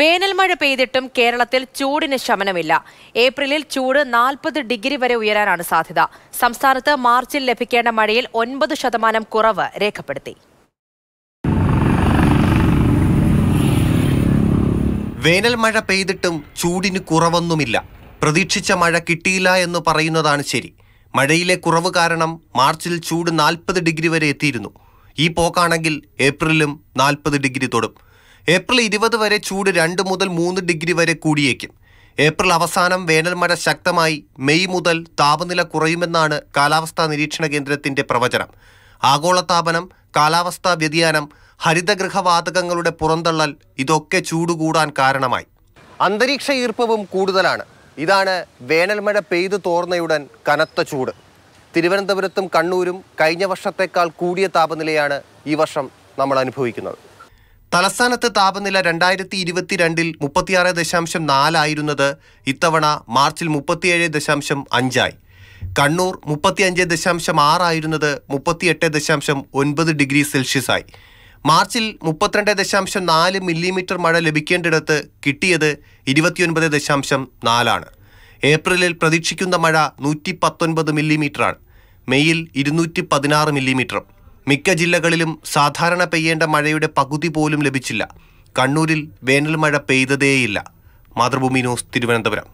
വേനൽ മഴ പെയ്തിട്ടും കേരളത്തിൽ ചൂടിന് ശമനമില്ല ഏപ്രിലിൽ ചൂട് നാൽപ്പത് ഡിഗ്രി വരെ ഉയരാനാണ് സാധ്യത സംസ്ഥാനത്ത് മാർച്ചിൽ ലഭിക്കേണ്ട മഴയിൽ ഒൻപത് ശതമാനം കുറവ് രേഖപ്പെടുത്തി വേനൽ മഴ പെയ്തിട്ടും ചൂടിന് കുറവൊന്നുമില്ല പ്രതീക്ഷിച്ച മഴ കിട്ടിയില്ല എന്ന് പറയുന്നതാണ് ശരി മഴയിലെ കുറവ് കാരണം മാർച്ചിൽ ചൂട് നാൽപ്പത് ഡിഗ്രി വരെ എത്തിയിരുന്നു ഈ പോക്കാണെങ്കിൽ ഏപ്രിലും നാൽപ്പത് ഡിഗ്രി തൊടും ഏപ്രിൽ ഇരുപത് വരെ ചൂട് രണ്ട് മുതൽ മൂന്ന് ഡിഗ്രി വരെ കൂടിയേക്കും ഏപ്രിൽ അവസാനം വേനൽമഴ ശക്തമായി മെയ് മുതൽ താപനില കുറയുമെന്നാണ് കാലാവസ്ഥാ നിരീക്ഷണ കേന്ദ്രത്തിന്റെ പ്രവചനം ആഗോളതാപനം കാലാവസ്ഥാ വ്യതിയാനം ഹരിതഗൃഹവാതകങ്ങളുടെ പുറന്തള്ളൽ ഇതൊക്കെ ചൂട് കൂടാൻ കാരണമായി അന്തരീക്ഷ ഈർപ്പവും കൂടുതലാണ് ഇതാണ് വേനൽമഴ പെയ്തു തോർന്നയുടൻ കനത്ത ചൂട് തിരുവനന്തപുരത്തും കണ്ണൂരും കഴിഞ്ഞ വർഷത്തേക്കാൾ കൂടിയ താപനിലയാണ് ഈ വർഷം നമ്മൾ അനുഭവിക്കുന്നത് തലസ്ഥാനത്ത് താപനില രണ്ടായിരത്തി ഇരുപത്തിരണ്ടിൽ മുപ്പത്തിയാറ് ദശാംശം നാലായിരുന്നത് ഇത്തവണ മാർച്ചിൽ മുപ്പത്തിയേഴ് ദശാംശം അഞ്ചായി കണ്ണൂർ മുപ്പത്തിയഞ്ച് ദശാംശം ആറായിരുന്നത് മുപ്പത്തിയെട്ട് ദശാംശം ഒൻപത് ഡിഗ്രി സെൽഷ്യസായി മാർച്ചിൽ മുപ്പത്തിരണ്ട് ദശാംശം നാല് മില്ലിമീറ്റർ മഴ ലഭിക്കേണ്ടിടത്ത് കിട്ടിയത് ഇരുപത്തിയൊൻപത് ദശാംശം നാലാണ് ഏപ്രിലിൽ പ്രതീക്ഷിക്കുന്ന മഴ നൂറ്റി പത്തൊൻപത് മില്ലിമീറ്ററാണ് മെയ്യിൽ ഇരുന്നൂറ്റി പതിനാറ് മില്ലിമീറ്ററും മിക്ക ജില്ലകളിലും സാധാരണ പെയ്യേണ്ട മഴയുടെ പകുതി പോലും ലഭിച്ചില്ല കണ്ണൂരിൽ വേനൽ മഴ പെയ്തതേയില്ല മാതൃഭൂമി ന്യൂസ് തിരുവനന്തപുരം